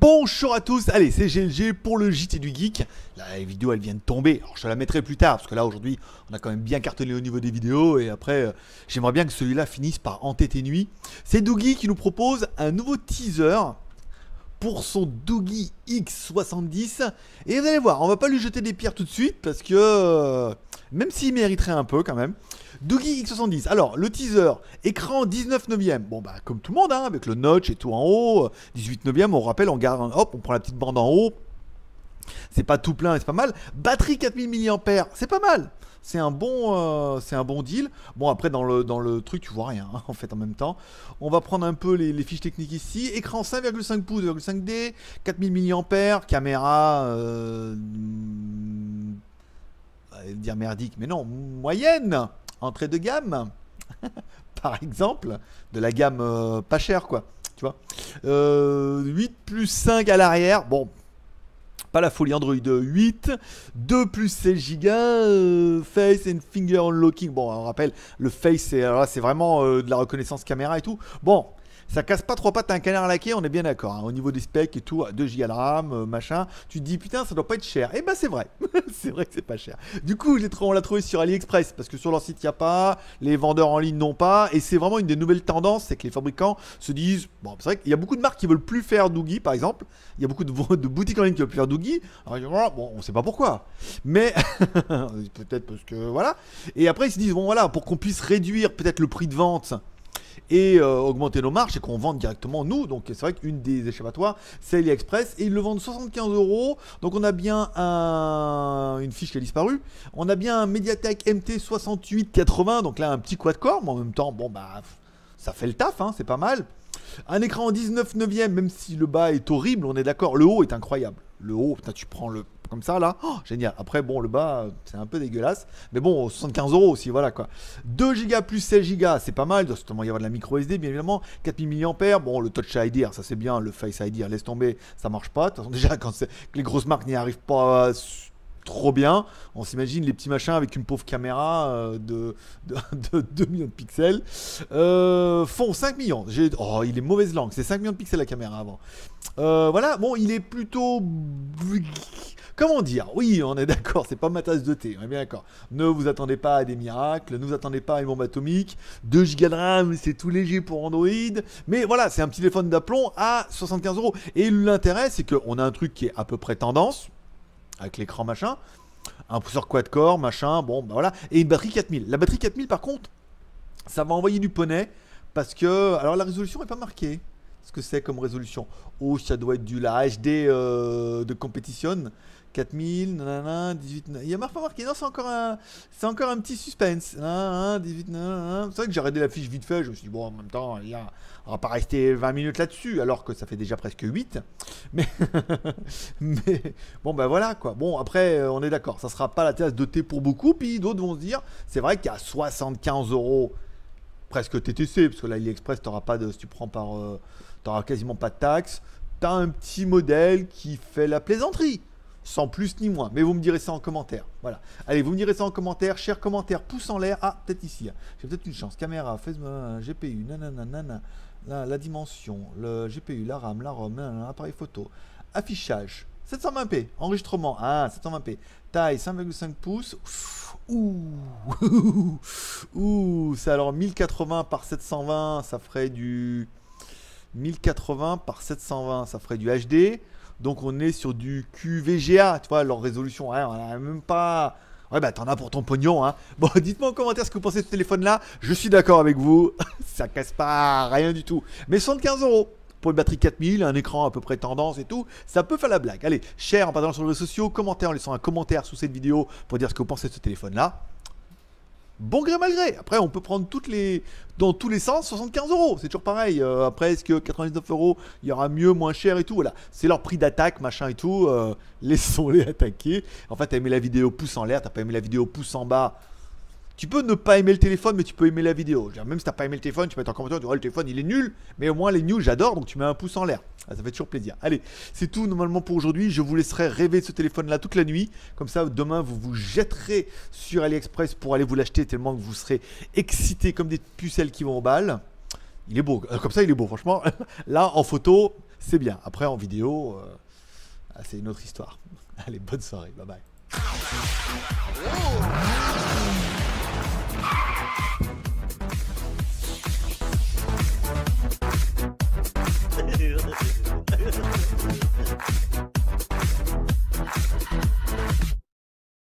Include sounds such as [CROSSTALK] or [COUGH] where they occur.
Bonjour à tous, allez c'est GLG pour le JT du Geek La vidéo elle vient de tomber, alors je la mettrai plus tard Parce que là aujourd'hui on a quand même bien cartonné au niveau des vidéos Et après euh, j'aimerais bien que celui-là finisse par entêter nuit C'est Dougie qui nous propose un nouveau teaser pour son Doogie X70. Et vous allez voir, on va pas lui jeter des pierres tout de suite parce que euh, même s'il mériterait un peu quand même. Doogie X70, alors le teaser, écran 19 neuvième, bon bah comme tout le monde hein, avec le notch et tout en haut, 18 euh, neuvième on rappelle, on garde, hop on prend la petite bande en haut, c'est pas tout plein et c'est pas mal. Batterie 4000 mAh, c'est pas mal. C'est un bon, euh, un bon deal. Bon après dans le dans le truc tu vois rien [LAUGHS] en fait en même temps. On va prendre un peu les, fiches techniques ici. Écran 5,5 pouces, 2,5D, 4000 mAh, caméra. Euh, dire merdique, mais non, moyenne, entrée de gamme, [LAUGHS] par exemple, de la gamme euh, pas chère, quoi. Tu vois 8 euh, plus 5 à l'arrière, bon, pas la folie Android 8. 2 plus 16 gigas. Euh, face and finger unlocking. Bon, on rappelle, le face, c'est vraiment euh, de la reconnaissance caméra et tout. Bon, ça casse pas trois pattes un canard laqué, on est bien d'accord. Hein. au niveau des specs et tout, 2 Go de RAM, euh, machin. Tu te dis putain, ça doit pas être cher. Et eh ben c'est vrai, [LAUGHS] c'est vrai que c'est pas cher. Du coup, on l'a trouvé sur AliExpress parce que sur leur site il y a pas, les vendeurs en ligne n'ont pas, et c'est vraiment une des nouvelles tendances, c'est que les fabricants se disent bon, c'est vrai qu'il y a beaucoup de marques qui veulent plus faire Doogie par exemple. Il y a beaucoup de, boutiques en ligne qui veulent plus faire Doogie. Alors, oh, bon, on sait pas pourquoi, mais [LAUGHS] peut-être parce que voilà. Et après ils se disent bon voilà pour qu'on puisse réduire peut-être le prix de vente et euh, augmenter nos marges et qu'on vende directement nous. Donc c'est vrai qu'une des échappatoires, c'est AliExpress et ils le vendent 75 euros. Donc on a bien un... une fiche qui a disparu. On a bien un Mediatek MT 6880, donc là un petit quad-core, mais en même temps, bon bah ça fait le taf, hein, c'est pas mal. Un écran en 19 neuvième, même si le bas est horrible, on est d'accord, le haut est incroyable. Le haut, putain, tu prends le comme ça là. Oh, génial. Après, bon, le bas, c'est un peu dégueulasse. Mais bon, 75 euros aussi, voilà quoi. 2 Go plus 16 Go, c'est pas mal. Il doit certainement y avoir de la micro SD, bien évidemment. 4000 mAh. Bon, le Touch ID, ça c'est bien. Le Face ID, laisse tomber, ça marche pas. De toute façon, [LAUGHS] déjà, quand les grosses marques n'y arrivent pas. Euh, trop bien. On s'imagine les petits machins avec une pauvre caméra euh, de, 2 [LAUGHS] millions de pixels. Euh, fond 5 millions. Oh, il est mauvaise langue. C'est 5 millions de pixels la caméra avant. Euh, voilà, bon, il est plutôt Comment dire Oui, on est d'accord, c'est pas ma tasse de thé, on est bien d'accord. Ne vous attendez pas à des miracles, ne vous attendez pas à une bombe atomique, 2 Go de RAM, c'est tout léger pour Android, mais voilà, c'est un petit téléphone d'aplomb à 75 euros. Et l'intérêt, c'est qu'on a un truc qui est à peu près tendance, avec l'écran machin, un pousseur quad-core, machin, bon, bah voilà, et une batterie 4000. La batterie 4000, par contre, ça va envoyer du poney, parce que, alors la résolution n'est pas marquée ce que c'est comme résolution. Oh, ça doit être du la HD euh, de Competition 4000, 18, Il y a marre pas marqué, non, c'est encore un, c'est encore un petit suspense. C'est vrai que j'ai arrêté la fiche vite fait, je me suis dit, bon, en même temps, il a, va pas rester 20 minutes là-dessus, alors que ça fait déjà presque 8. [LAUGHS] Mais, bon, ben voilà, quoi. Bon, après, euh, on est d'accord, ça sera pas la tasse de thé pour beaucoup, puis d'autres vont se dire, c'est vrai qu'à 75 euros, presque TTC, parce que là, AliExpress, t'auras pas de, si tu prends par, euh, t'auras quasiment pas de taxes, t'as un petit modèle qui fait la plaisanterie sans plus ni moins. Mais vous me direz ça en commentaire. Voilà. Allez, vous me direz ça en commentaire. Cher commentaire, pouce en l'air. Ah, peut-être ici. Hein. J'ai peut-être une chance. Caméra, euh, GPU, nanana, La, dimension, le GPU, la RAM, la ROM, nanana, appareil photo. Affichage, 720p. Enregistrement, ah, 720p. Taille, 5,5 pouces. Ouh, [LAUGHS] ouh, c'est alors 1080 par 720, ça ferait du 1080 par 720, ça ferait du HD. Donc on est sur du QVGA, tu vois, leur résolution, hein, on a même pas... Ouais bah t'en as pour ton pognon hein. Bon [LAUGHS] dites-moi en commentaire ce que vous pensez de ce téléphone là. Je suis d'accord avec vous. [LAUGHS] Ça casse pas rien du tout. Mais 75 euros pour une batterie 4000, un écran à peu près tendance et tout, ça peut faire la blague. Allez, cher en parlant sur les réseaux sociaux, commentaire en laissant un commentaire sous cette vidéo pour dire ce que vous pensez de ce téléphone là bon gré mal gré. Après, on peut prendre toutes les, dans tous les sens 75 euros. C'est toujours pareil. Euh, après, est-ce que 99 euros, il y aura mieux, moins cher et tout Voilà. C'est leur prix d'attaque, machin et tout. Euh, [LAUGHS] laissons-les attaquer. En fait, t'as aimé la vidéo, pouce en l'air. T'as pas aimé la vidéo, pouce en bas. Tu peux ne pas aimer le téléphone, mais tu peux aimer la vidéo. même si t'as pas aimé le téléphone, tu mets en commentaire, tu vois oh, le téléphone il est nul, mais au moins les news j'adore, donc tu mets un pouce en l'air. Ah, ça fait toujours plaisir. Allez, c'est tout normalement pour aujourd'hui. Je vous laisserai rêver de ce téléphone-là toute la nuit. Comme ça, demain, vous vous jetterez sur AliExpress pour aller vous l'acheter tellement que vous serez excité comme des pucelles qui vont au bal. Il est beau. Euh, comme ça, il est beau, franchement. [LAUGHS] Là, en photo, c'est bien. Après, en vidéo, euh, ah, c'est une autre histoire. [LAUGHS] Allez, bonne soirée. Bye bye.